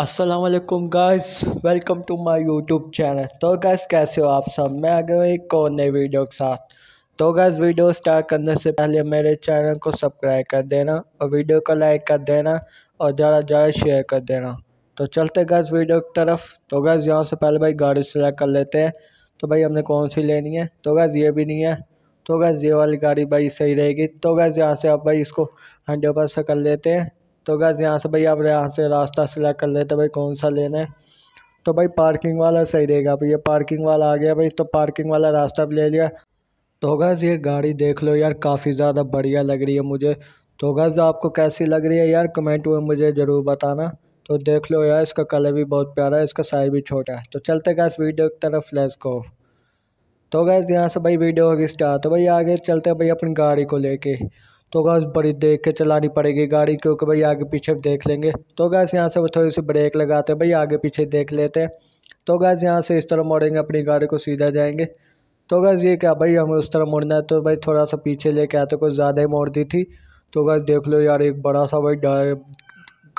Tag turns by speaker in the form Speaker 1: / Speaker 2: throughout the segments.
Speaker 1: असलकुम guys welcome to my YouTube channel तो guys कैसे हो आप सब मैं आ गया एक और नई वीडियो के साथ तो गैस वीडियो स्टार्ट करने से पहले मेरे चैनल को सब्सक्राइब कर देना और वीडियो को लाइक कर देना और ज़्यादा ज़्यादा शेयर कर देना तो चलते गैस वीडियो की तरफ तो गैस यहाँ से पहले भाई गाड़ी सिलेक्ट कर लेते हैं तो भाई हमने कौन सी लेनी है तो गैस ये भी नहीं है तो गैस ये वाली गाड़ी भाई सही रहेगी तो गैस यहाँ से आप भाई इसको हंड्रेड कर लेते हैं तो गैस यहाँ से भाई आप यहाँ से रास्ता सिलेक्ट कर लेते भाई कौन सा लेना है तो भाई पार्किंग वाला सही रहेगा भाई ये पार्किंग वाला आ गया भाई तो पार्किंग वाला रास्ता भी ले लिया तो गैस ये गाड़ी देख लो यार काफ़ी ज़्यादा बढ़िया लग रही है मुझे तो गैस आपको कैसी लग रही है यार कमेंट में मुझे ज़रूर बताना तो देख लो यार इसका कलर भी बहुत प्यारा है इसका साइज भी छोटा है तो चलते गैस वीडियो की तरफ लेस को तो गैस यहाँ से भाई वीडियो होगी स्टार्ट तो भाई आगे चलते भाई अपनी गाड़ी को लेके तो गैस बड़ी देख के चलानी पड़ेगी गाड़ी क्योंकि भाई आगे पीछे देख लेंगे तो गैस यहाँ से वो थोड़ी सी ब्रेक लगाते हैं भाई आगे पीछे देख लेते हैं तो गैस यहाँ से इस तरह मोड़ेंगे अपनी गाड़ी को सीधा जाएंगे तो गैस ये क्या भाई हमें उस तरह मोड़ना है तो भाई थोड़ा सा पीछे लेके आते कुछ ज़्यादा ही मोड़ दी थी तो गैस देख लो यार एक बड़ा सा भाई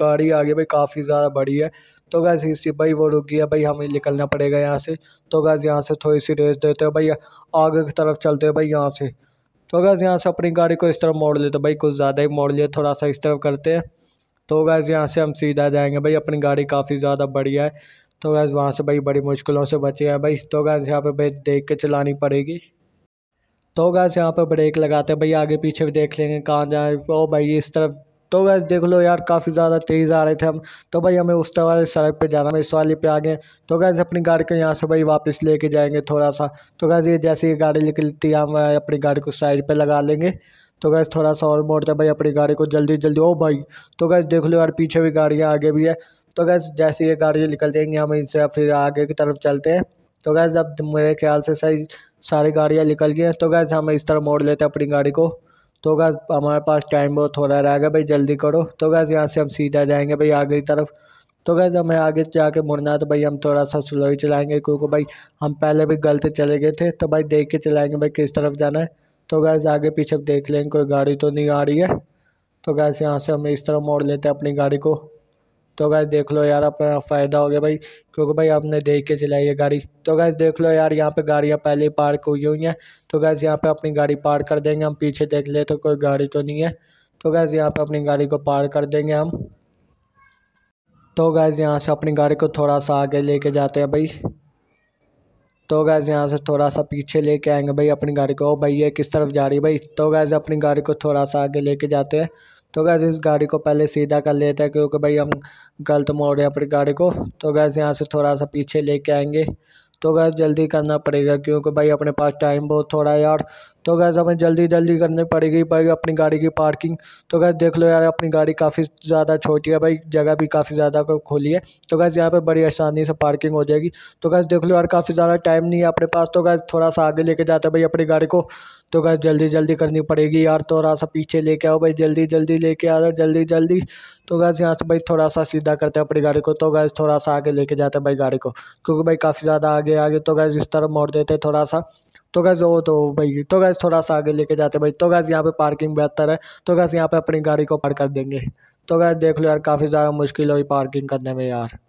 Speaker 1: गाड़ी आ गई भाई काफ़ी ज़्यादा बड़ी है तो गैस इसी भाई वो रुक गया भाई हमें निकलना पड़ेगा यहाँ से तो गैस यहाँ से थोड़ी सी रेस देते हैं भाई आगे की तरफ चलते हैं भाई यहाँ से तो गैस यहाँ से अपनी गाड़ी को इस तरफ मोड़ लिया तो भाई कुछ ज़्यादा ही मोड़ लिया थोड़ा सा इस तरफ करते हैं तो गैस यहाँ से हम सीधा जाएंगे भाई अपनी गाड़ी काफ़ी ज़्यादा बढ़िया है तो गैस वहाँ से भाई बड़ी मुश्किलों से बचे हैं भाई तो गैस यहाँ पर भाई देख के चलानी पड़ेगी तो गैस यहाँ पर ब्रेक लगाते हैं भाई आगे पीछे भी देख लेंगे कहाँ जाए ओ भाई इस तरफ तो वैसे देख लो यार काफ़ी ज़्यादा तेज़ आ रहे थे हम तो भाई हमें उस वाले सड़क पे जाना है इस वाले पे आ गए तो वैसे अपनी गाड़ी को यहाँ से भाई वापस लेके जाएंगे थोड़ा सा तो वैसे ये जैसे ये गाड़ी निकलती है हम अपनी गाड़ी को साइड पर लगा लेंगे तो वैसे थोड़ा सा और मोड़ते भाई अपनी गाड़ी को जल्दी जल्दी ओ भाई तो वैसे देख लो यार पीछे भी गाड़ियाँ आगे भी है तो वैसे जैसे ये गाड़ियाँ निकल जाएंगी हम इनसे फिर आगे की तरफ चलते हैं तो वैसे अब मेरे ख्याल से सही सारी गाड़ियाँ निकल गई हैं तो वैसे हम इस तरह मोड़ लेते हैं अपनी गाड़ी को तो गैस हमारे पास टाइम बहुत थोड़ा रह गया भाई जल्दी करो तो गैस यहाँ से हम सीधा जाएंगे भाई आगे की तरफ तो गैस हमें आगे जाके मुड़ना है तो भाई हम थोड़ा सा स्लो ही चलाएँगे क्योंकि भाई हम पहले भी गलत चले गए थे तो भाई देख के चलाएँगे भाई किस तरफ जाना है तो गैस आगे पीछे देख लेंगे कोई गाड़ी तो नहीं आ रही है तो गैस यहाँ से हम इस तरह मोड़ लेते हैं अपनी गाड़ी को तो गैस देख लो यार अपना फ़ायदा हो गया भाई क्योंकि भाई आपने देख के चलाई है गाड़ी तो गैस देख लो यार यहाँ पे गाड़ियाँ पहले ही पार्क हुई हुई हैं तो गैस यहाँ पे अपनी गाड़ी पार्क कर देंगे हम पीछे देख ले तो कोई गाड़ी तो नहीं है तो गैस यहाँ पे अपनी गाड़ी को पार कर देंगे हम तो गैस यहाँ से अपनी गाड़ी को थोड़ा सा आगे लेके जाते हैं भाई तो गैज़ यहाँ से थोड़ा सा पीछे लेके आएंगे भाई अपनी गाड़ी को ओ भाई ये किस तरफ जा रही है भाई तो गैज़ अपनी गाड़ी को थोड़ा सा आगे लेके जाते हैं तो गैस इस गाड़ी को पहले सीधा कर लेते हैं क्योंकि भाई हम गलत मोड़ हैं अपनी गाड़ी को तो गैस यहाँ से थोड़ा सा पीछे लेके आएंगे तो गैस जल्दी करना पड़ेगा क्योंकि भाई अपने पास टाइम बहुत थोड़ा है यार तो गैस हमें जल्दी जल्दी करनी पड़ेगी भाई अपनी गाड़ी की पार्किंग तो गैस देख लो यार अपनी गाड़ी काफ़ी ज़्यादा छोटी है भाई जगह भी काफ़ी ज़्यादा खोली है तो गैस यहाँ पर बड़ी आसानी से पार्किंग हो जाएगी तो गैस देख लो यार काफ़ी ज़्यादा टाइम नहीं है अपने पास तो गैस थोड़ा सा आगे लेके जाते भाई अपनी गाड़ी को तो गैस जल्दी जल्दी करनी पड़ेगी यार थोड़ा सा पीछे लेके आओ भाई जल्दी जल्दी लेके आ जाओ जल्दी जल्दी तो गैस यहाँ से भाई थोड़ा सा सीधा करते हैं अपनी गाड़ी को तो गैस थोड़ा सा आगे लेके जाते हैं भाई गाड़ी को क्योंकि भाई काफ़ी ज़्यादा आगे आगे तो गैस इस तरह मोड़ देते थोड़ा सा तो गैस वो तो भाई तो गैस थोड़ा सा आगे लेके जाते भाई तो गैस यहाँ पे पार्किंग बेहतर है तो गैस यहाँ पे अपनी गाड़ी को पार कर देंगे तो गैस देख लो यार काफ़ी ज़्यादा मुश्किल हो पार्किंग करने में यार